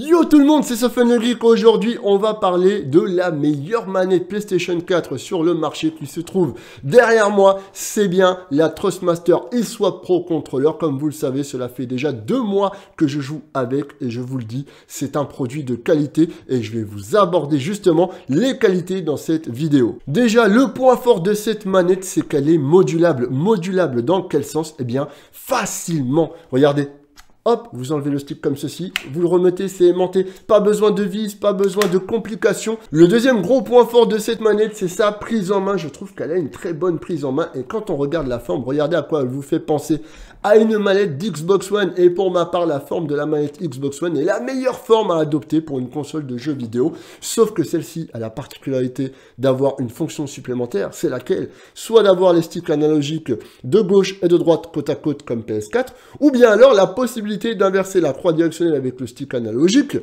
Yo tout le monde, c'est Sofiane Geek. Aujourd'hui, on va parler de la meilleure manette PlayStation 4 sur le marché qui se trouve derrière moi. C'est bien la Trustmaster ESWAP Pro Controller. Comme vous le savez, cela fait déjà deux mois que je joue avec et je vous le dis, c'est un produit de qualité et je vais vous aborder justement les qualités dans cette vidéo. Déjà, le point fort de cette manette, c'est qu'elle est modulable. Modulable dans quel sens Eh bien, facilement. Regardez, vous enlevez le stick comme ceci, vous le remettez, c'est aimanté. Pas besoin de vis, pas besoin de complications. Le deuxième gros point fort de cette manette, c'est sa prise en main. Je trouve qu'elle a une très bonne prise en main. Et quand on regarde la forme, regardez à quoi elle vous fait penser. À une manette d'Xbox One. Et pour ma part, la forme de la manette Xbox One est la meilleure forme à adopter pour une console de jeux vidéo. Sauf que celle-ci a la particularité d'avoir une fonction supplémentaire. C'est laquelle Soit d'avoir les sticks analogiques de gauche et de droite côte à côte comme PS4, ou bien alors la possibilité d'inverser la croix directionnelle avec le stick analogique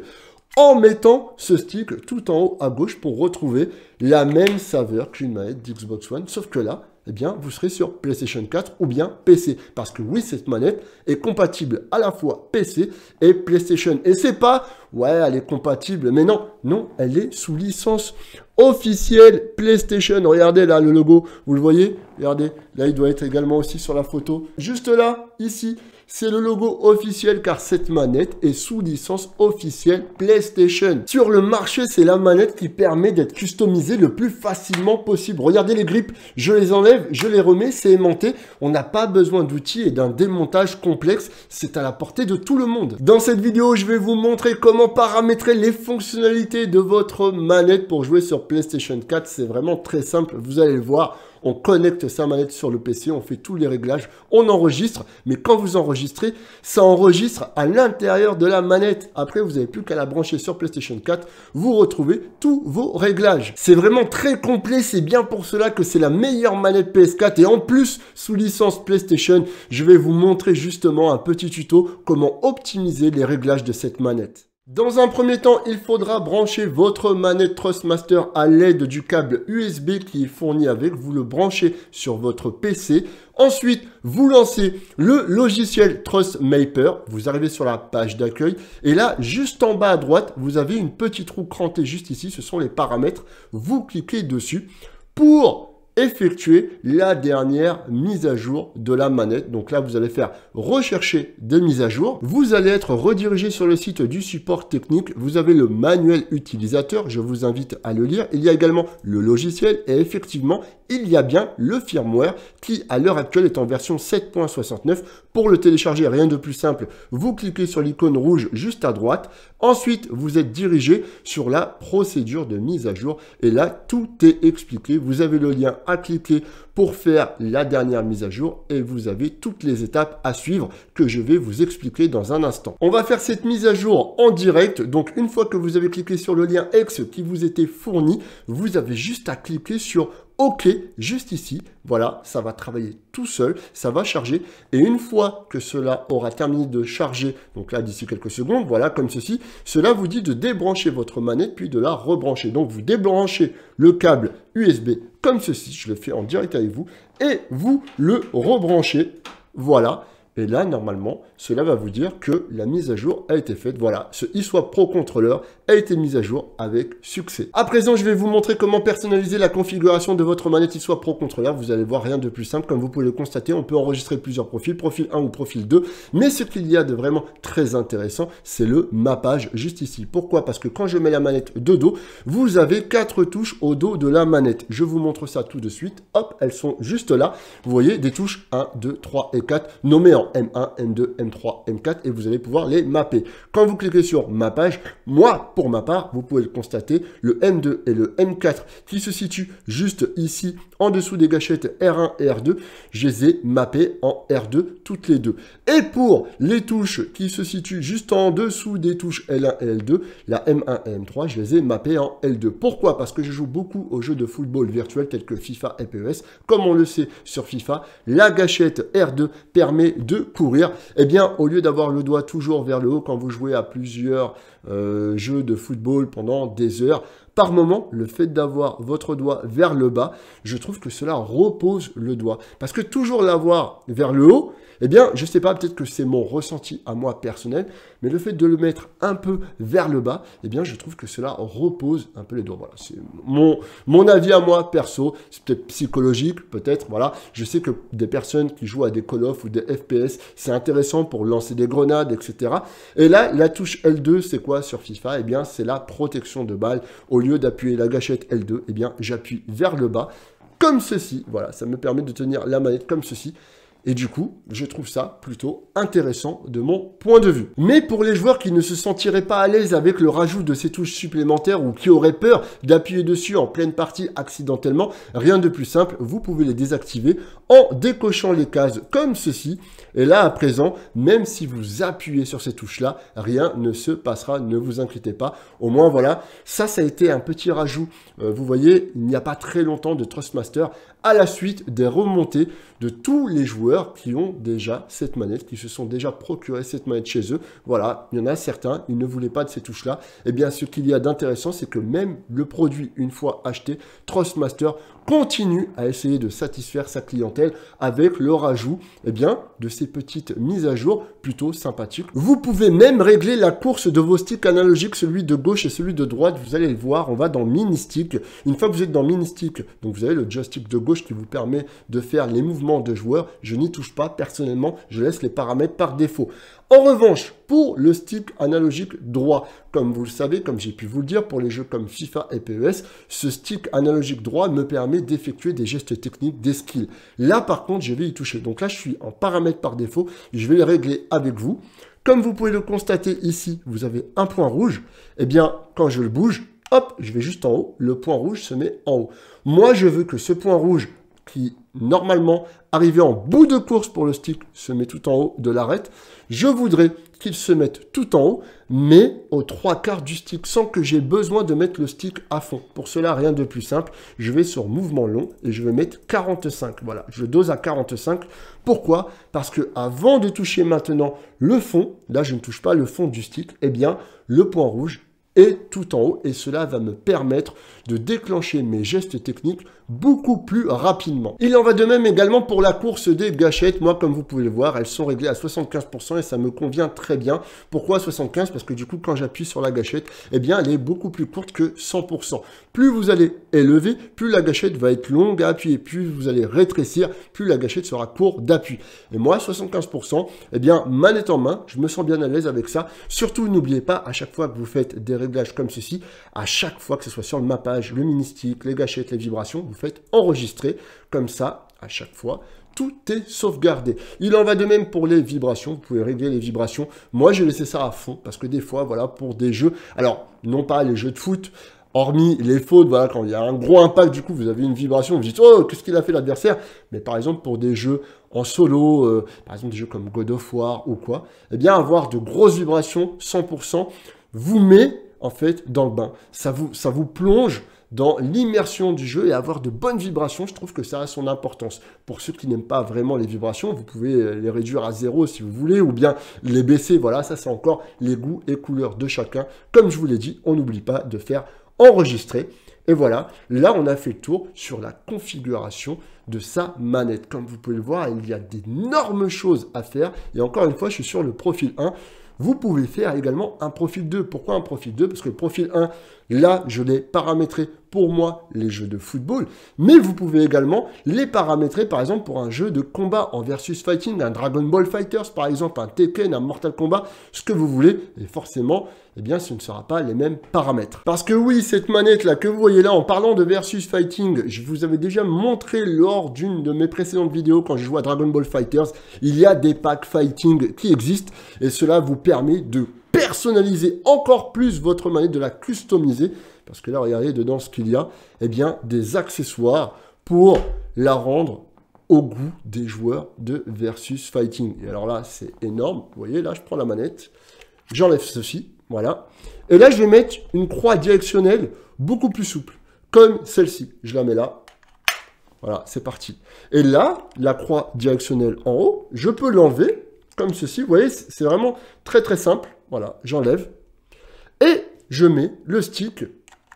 en mettant ce stick tout en haut à gauche pour retrouver la même saveur qu'une manette d'Xbox One, sauf que là, eh bien, vous serez sur PlayStation 4 ou bien PC. Parce que oui, cette manette est compatible à la fois PC et PlayStation. Et c'est pas, ouais, elle est compatible, mais non, non, elle est sous licence officielle PlayStation. Regardez là le logo, vous le voyez Regardez, là il doit être également aussi sur la photo. Juste là, ici, c'est le logo officiel car cette manette est sous licence officielle PlayStation. Sur le marché, c'est la manette qui permet d'être customisée le plus facilement possible. Regardez les grips, je les enlève, je les remets, c'est aimanté. On n'a pas besoin d'outils et d'un démontage complexe, c'est à la portée de tout le monde. Dans cette vidéo, je vais vous montrer comment paramétrer les fonctionnalités de votre manette pour jouer sur PlayStation 4. C'est vraiment très simple, vous allez le voir on connecte sa manette sur le PC, on fait tous les réglages, on enregistre, mais quand vous enregistrez, ça enregistre à l'intérieur de la manette. Après, vous n'avez plus qu'à la brancher sur PlayStation 4, vous retrouvez tous vos réglages. C'est vraiment très complet, c'est bien pour cela que c'est la meilleure manette PS4 et en plus, sous licence PlayStation, je vais vous montrer justement un petit tuto comment optimiser les réglages de cette manette. Dans un premier temps, il faudra brancher votre manette Trustmaster à l'aide du câble USB qui est fourni avec. Vous le branchez sur votre PC. Ensuite, vous lancez le logiciel TrustMapper. Vous arrivez sur la page d'accueil. Et là, juste en bas à droite, vous avez une petite roue crantée juste ici. Ce sont les paramètres. Vous cliquez dessus. Pour effectuer la dernière mise à jour de la manette. Donc là, vous allez faire rechercher des mises à jour. Vous allez être redirigé sur le site du support technique. Vous avez le manuel utilisateur. Je vous invite à le lire. Il y a également le logiciel et effectivement, il y a bien le firmware qui, à l'heure actuelle, est en version 7.69. Pour le télécharger, rien de plus simple. Vous cliquez sur l'icône rouge juste à droite. Ensuite, vous êtes dirigé sur la procédure de mise à jour. Et là, tout est expliqué. Vous avez le lien cliquer pour faire la dernière mise à jour et vous avez toutes les étapes à suivre que je vais vous expliquer dans un instant. On va faire cette mise à jour en direct. Donc une fois que vous avez cliqué sur le lien X qui vous était fourni, vous avez juste à cliquer sur OK, juste ici, voilà, ça va travailler tout seul, ça va charger, et une fois que cela aura terminé de charger, donc là d'ici quelques secondes, voilà, comme ceci, cela vous dit de débrancher votre manette, puis de la rebrancher. Donc vous débranchez le câble USB comme ceci, je le fais en direct avec vous, et vous le rebranchez, voilà, et là, normalement, cela va vous dire que la mise à jour a été faite. Voilà, ce eSwap Pro Controller a été mis à jour avec succès. À présent, je vais vous montrer comment personnaliser la configuration de votre manette eSwap Pro Controller. Vous allez voir, rien de plus simple. Comme vous pouvez le constater, on peut enregistrer plusieurs profils, profil 1 ou profil 2. Mais ce qu'il y a de vraiment très intéressant, c'est le mappage juste ici. Pourquoi Parce que quand je mets la manette de dos, vous avez quatre touches au dos de la manette. Je vous montre ça tout de suite. Hop, elles sont juste là. Vous voyez, des touches 1, 2, 3 et 4 nommées en M1, M2, M3, M4 et vous allez pouvoir les mapper. Quand vous cliquez sur ma page, moi, pour ma part, vous pouvez le constater, le M2 et le M4 qui se situent juste ici en dessous des gâchettes R1 et R2, je les ai mappées en R2 toutes les deux. Et pour les touches qui se situent juste en dessous des touches L1 et L2, la M1 et M3, je les ai mappées en L2. Pourquoi Parce que je joue beaucoup aux jeux de football virtuel tels que FIFA et PES. Comme on le sait sur FIFA, la gâchette R2 permet de courir. Eh bien, au lieu d'avoir le doigt toujours vers le haut quand vous jouez à plusieurs euh, jeux de football pendant des heures, par moment, le fait d'avoir votre doigt vers le bas, je trouve que cela repose le doigt. Parce que toujours l'avoir vers le haut, eh bien, je sais pas, peut-être que c'est mon ressenti à moi personnel, mais le fait de le mettre un peu vers le bas, eh bien, je trouve que cela repose un peu les doigts. Voilà, c'est mon, mon avis à moi perso, c'est peut-être psychologique, peut-être, voilà. Je sais que des personnes qui jouent à des Call of ou des FPS, c'est intéressant pour lancer des grenades, etc. Et là, la touche L2, c'est quoi sur FIFA Eh bien, c'est la protection de balle au d'appuyer la gâchette L2, et eh bien j'appuie vers le bas, comme ceci. Voilà, ça me permet de tenir la manette comme ceci. Et du coup, je trouve ça plutôt intéressant de mon point de vue. Mais pour les joueurs qui ne se sentiraient pas à l'aise avec le rajout de ces touches supplémentaires ou qui auraient peur d'appuyer dessus en pleine partie accidentellement, rien de plus simple, vous pouvez les désactiver en décochant les cases comme ceci. Et là, à présent, même si vous appuyez sur ces touches-là, rien ne se passera, ne vous inquiétez pas. Au moins, voilà, ça, ça a été un petit rajout. Euh, vous voyez, il n'y a pas très longtemps de Trustmaster à la suite des remontées de tous les joueurs qui ont déjà cette manette, qui se sont déjà procuré cette manette chez eux. Voilà, il y en a certains, ils ne voulaient pas de ces touches-là. Et eh bien, ce qu'il y a d'intéressant, c'est que même le produit, une fois acheté, Trustmaster continue à essayer de satisfaire sa clientèle avec le rajout eh bien, de ces petites mises à jour plutôt sympathiques. Vous pouvez même régler la course de vos sticks analogiques, celui de gauche et celui de droite. Vous allez le voir, on va dans Mini Stick. Une fois que vous êtes dans Mini Stick, donc vous avez le joystick de gauche qui vous permet de faire les mouvements de joueur. Je n'y touche pas personnellement, je laisse les paramètres par défaut. En revanche, pour le stick analogique droit. Comme vous le savez, comme j'ai pu vous le dire, pour les jeux comme FIFA et PES, ce stick analogique droit me permet d'effectuer des gestes techniques, des skills. Là, par contre, je vais y toucher. Donc là, je suis en paramètres par défaut. Je vais les régler avec vous. Comme vous pouvez le constater ici, vous avez un point rouge. Eh bien, quand je le bouge, hop, je vais juste en haut. Le point rouge se met en haut. Moi, je veux que ce point rouge qui normalement, arrivé en bout de course pour le stick, se met tout en haut de l'arête. Je voudrais qu'il se mette tout en haut, mais aux trois quarts du stick, sans que j'ai besoin de mettre le stick à fond. Pour cela, rien de plus simple. Je vais sur mouvement long et je vais mettre 45. Voilà, je dose à 45. Pourquoi Parce que avant de toucher maintenant le fond, là je ne touche pas le fond du stick, eh bien le point rouge et tout en haut. Et cela va me permettre de déclencher mes gestes techniques beaucoup plus rapidement. Il en va de même également pour la course des gâchettes. Moi, comme vous pouvez le voir, elles sont réglées à 75% et ça me convient très bien. Pourquoi 75 Parce que du coup, quand j'appuie sur la gâchette, eh bien, elle est beaucoup plus courte que 100%. Plus vous allez élever, plus la gâchette va être longue à appuyer. Plus vous allez rétrécir, plus la gâchette sera courte d'appui. Et moi, 75%, eh bien, manette en main, je me sens bien à l'aise avec ça. Surtout, n'oubliez pas, à chaque fois que vous faites des comme ceci, à chaque fois que ce soit sur le mappage, le ministique les gâchettes, les vibrations, vous faites enregistrer, comme ça, à chaque fois, tout est sauvegardé. Il en va de même pour les vibrations, vous pouvez régler les vibrations. Moi, j'ai laissé ça à fond, parce que des fois, voilà, pour des jeux, alors, non pas les jeux de foot, hormis les fautes, voilà, quand il y a un gros impact, du coup, vous avez une vibration, vous dites, oh, qu'est-ce qu'il a fait l'adversaire Mais par exemple, pour des jeux en solo, euh, par exemple des jeux comme God of War ou quoi, et eh bien, avoir de grosses vibrations, 100%, vous met en fait dans le bain. Ça vous, ça vous plonge dans l'immersion du jeu et avoir de bonnes vibrations, je trouve que ça a son importance. Pour ceux qui n'aiment pas vraiment les vibrations, vous pouvez euh, les réduire à zéro si vous voulez, ou bien les baisser, voilà, ça c'est encore les goûts et couleurs de chacun. Comme je vous l'ai dit, on n'oublie pas de faire enregistrer. Et voilà, là on a fait le tour sur la configuration de sa manette. Comme vous pouvez le voir, il y a d'énormes choses à faire. Et encore une fois, je suis sur le profil 1. Vous pouvez faire également un profil 2. Pourquoi un profil 2 Parce que le profil 1 Là, je l'ai paramétré pour moi les jeux de football, mais vous pouvez également les paramétrer par exemple pour un jeu de combat en versus fighting, un Dragon Ball Fighters par exemple, un Tekken, un Mortal Kombat, ce que vous voulez, et forcément, eh bien ce ne sera pas les mêmes paramètres. Parce que oui, cette manette là que vous voyez là en parlant de versus fighting, je vous avais déjà montré lors d'une de mes précédentes vidéos quand je joue à Dragon Ball Fighters, il y a des packs fighting qui existent et cela vous permet de personnaliser encore plus votre manette, de la customiser. Parce que là, regardez dedans ce qu'il y a. Eh bien, des accessoires pour la rendre au goût des joueurs de Versus Fighting. Et alors là, c'est énorme. Vous voyez, là, je prends la manette. J'enlève ceci. Voilà. Et là, je vais mettre une croix directionnelle beaucoup plus souple. Comme celle-ci. Je la mets là. Voilà, c'est parti. Et là, la croix directionnelle en haut, je peux l'enlever comme ceci. Vous voyez, c'est vraiment très très simple. Voilà, j'enlève. Et je mets le stick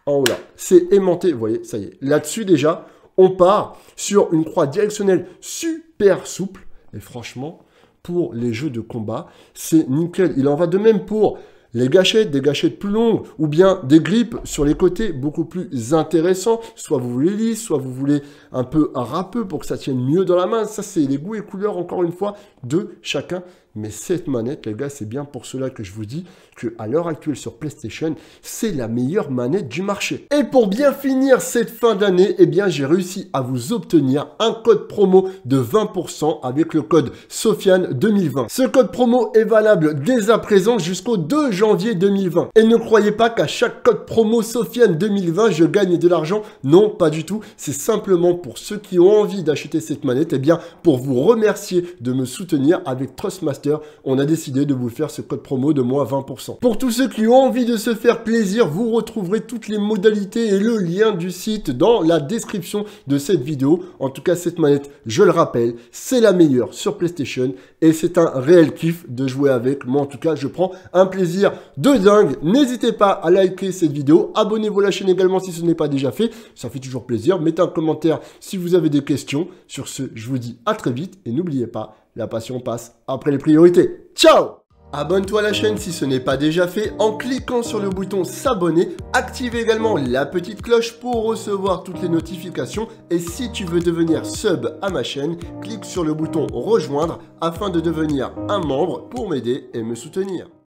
en haut là. C'est aimanté, vous voyez, ça y est. Là-dessus déjà, on part sur une croix directionnelle super souple. Et franchement, pour les jeux de combat, c'est nickel. Il en va de même pour les gâchettes, des gâchettes plus longues, ou bien des grippes sur les côtés, beaucoup plus intéressants. Soit vous voulez lisse, soit vous voulez un peu râpeux pour que ça tienne mieux dans la main. Ça, c'est les goûts et couleurs, encore une fois, de chacun mais cette manette, les gars, c'est bien pour cela que je vous dis qu'à l'heure actuelle sur PlayStation, c'est la meilleure manette du marché. Et pour bien finir cette fin d'année, eh bien, j'ai réussi à vous obtenir un code promo de 20% avec le code Sofiane 2020. Ce code promo est valable dès à présent jusqu'au 2 janvier 2020. Et ne croyez pas qu'à chaque code promo Sofiane 2020, je gagne de l'argent. Non, pas du tout. C'est simplement pour ceux qui ont envie d'acheter cette manette, eh bien, pour vous remercier de me soutenir avec Trustmaster on a décidé de vous faire ce code promo de moins 20%. Pour tous ceux qui ont envie de se faire plaisir, vous retrouverez toutes les modalités et le lien du site dans la description de cette vidéo. En tout cas, cette manette, je le rappelle, c'est la meilleure sur PlayStation et c'est un réel kiff de jouer avec. Moi, en tout cas, je prends un plaisir de dingue. N'hésitez pas à liker cette vidéo, abonnez-vous à la chaîne également si ce n'est pas déjà fait, ça fait toujours plaisir. Mettez un commentaire si vous avez des questions. Sur ce, je vous dis à très vite et n'oubliez pas, la passion passe après les priorités. Ciao Abonne-toi à la chaîne si ce n'est pas déjà fait en cliquant sur le bouton s'abonner, active également la petite cloche pour recevoir toutes les notifications et si tu veux devenir sub à ma chaîne, clique sur le bouton rejoindre afin de devenir un membre pour m'aider et me soutenir.